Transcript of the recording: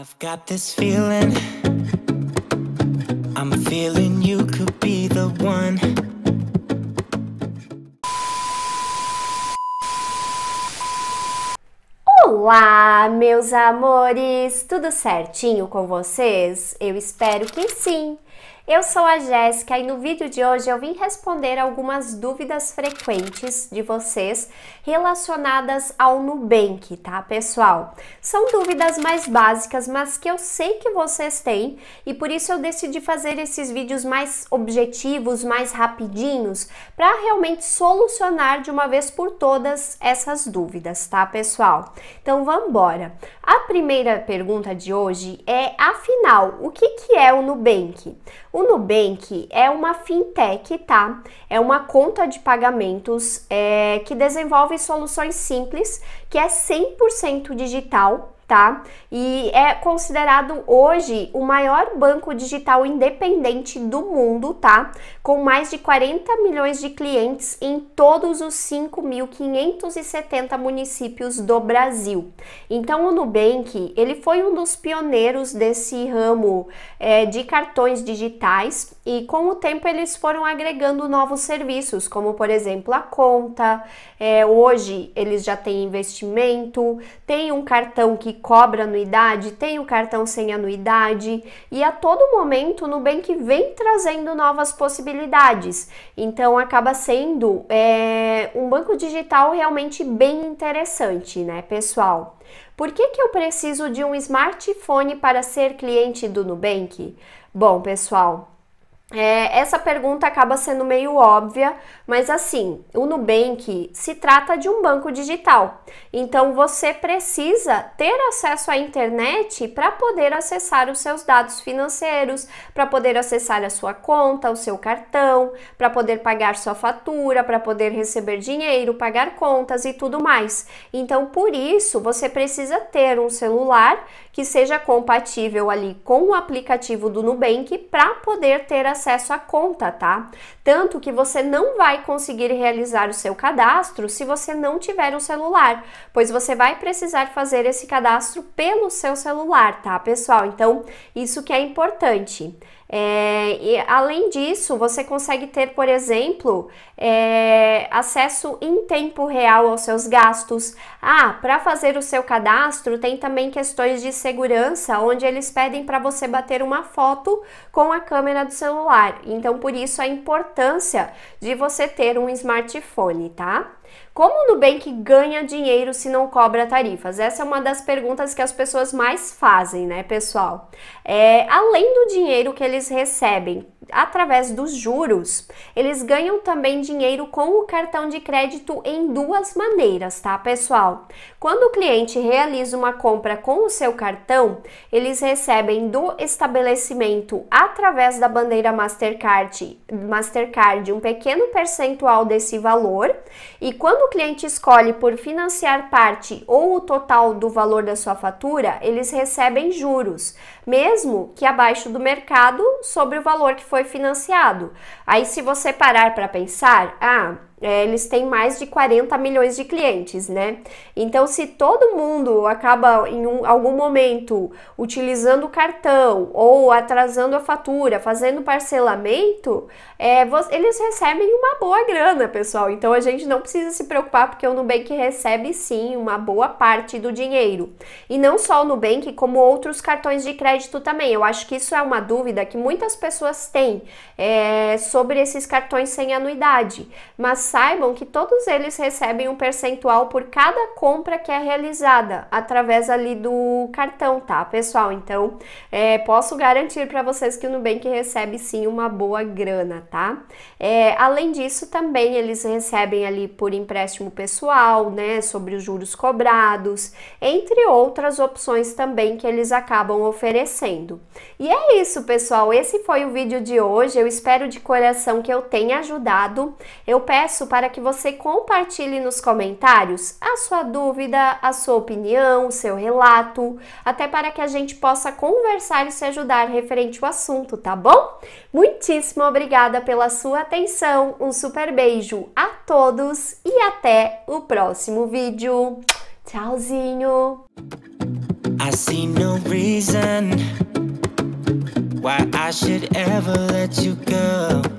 I've got this feeling I'm feeling you could be the one Olá, meus amores! Tudo certinho com vocês? Eu espero que sim! Eu sou a Jéssica e no vídeo de hoje eu vim responder algumas dúvidas frequentes de vocês relacionadas ao Nubank, tá pessoal? São dúvidas mais básicas, mas que eu sei que vocês têm e por isso eu decidi fazer esses vídeos mais objetivos, mais rapidinhos, para realmente solucionar de uma vez por todas essas dúvidas, tá pessoal? Então vamos embora. A primeira pergunta de hoje é, afinal, o que, que é o Nubank? O Nubank é uma fintech, tá? É uma conta de pagamentos é, que desenvolve soluções simples, que é 100% digital tá? E é considerado hoje o maior banco digital independente do mundo, tá? Com mais de 40 milhões de clientes em todos os 5.570 municípios do Brasil. Então o Nubank, ele foi um dos pioneiros desse ramo é, de cartões digitais e com o tempo eles foram agregando novos serviços, como por exemplo a conta, é, hoje eles já têm investimento, tem um cartão que cobra anuidade, tem o cartão sem anuidade e a todo momento o Nubank vem trazendo novas possibilidades. Então acaba sendo é, um banco digital realmente bem interessante, né, pessoal? Por que, que eu preciso de um smartphone para ser cliente do Nubank? Bom, pessoal, é, essa pergunta acaba sendo meio óbvia, mas assim, o Nubank se trata de um banco digital. Então você precisa ter acesso à internet para poder acessar os seus dados financeiros, para poder acessar a sua conta, o seu cartão, para poder pagar sua fatura, para poder receber dinheiro, pagar contas e tudo mais. Então por isso você precisa ter um celular que seja compatível ali com o aplicativo do Nubank para poder ter acesso à conta, tá? Tanto que você não vai conseguir realizar o seu cadastro se você não tiver um celular, pois você vai precisar fazer esse cadastro pelo seu celular, tá, pessoal? Então, isso que é importante. É, e além disso, você consegue ter, por exemplo, é, acesso em tempo real aos seus gastos. Ah, para fazer o seu cadastro, tem também questões de segurança, onde eles pedem para você bater uma foto com a câmera do celular. Então, por isso a importância de você ter um smartphone, tá? Como o Nubank ganha dinheiro se não cobra tarifas? Essa é uma das perguntas que as pessoas mais fazem, né, pessoal? É, além do dinheiro que eles eles recebem através dos juros, eles ganham também dinheiro com o cartão de crédito em duas maneiras, tá, pessoal? Quando o cliente realiza uma compra com o seu cartão, eles recebem do estabelecimento através da bandeira Mastercard, Mastercard um pequeno percentual desse valor, e quando o cliente escolhe por financiar parte ou o total do valor da sua fatura, eles recebem juros, mesmo que abaixo do mercado sobre o valor que foi foi financiado. Aí se você parar para pensar, ah, é, eles têm mais de 40 milhões de clientes, né? Então, se todo mundo acaba em um, algum momento utilizando o cartão ou atrasando a fatura, fazendo parcelamento, é, eles recebem uma boa grana, pessoal. Então, a gente não precisa se preocupar porque o Nubank recebe sim uma boa parte do dinheiro. E não só o Nubank, como outros cartões de crédito também. Eu acho que isso é uma dúvida que muitas pessoas têm é, sobre esses cartões sem anuidade, mas saibam que todos eles recebem um percentual por cada compra que é realizada através ali do cartão, tá, pessoal? Então, é, posso garantir para vocês que o Nubank recebe sim uma boa grana, tá? É, além disso, também eles recebem ali por empréstimo pessoal, né, sobre os juros cobrados, entre outras opções também que eles acabam oferecendo. E é isso, pessoal. Esse foi o vídeo de hoje. Eu espero de coração que eu tenha ajudado. Eu peço peço para que você compartilhe nos comentários a sua dúvida, a sua opinião, o seu relato, até para que a gente possa conversar e se ajudar referente ao assunto, tá bom? Muitíssimo obrigada pela sua atenção, um super beijo a todos e até o próximo vídeo. Tchauzinho! I see no reason why I should ever let you go.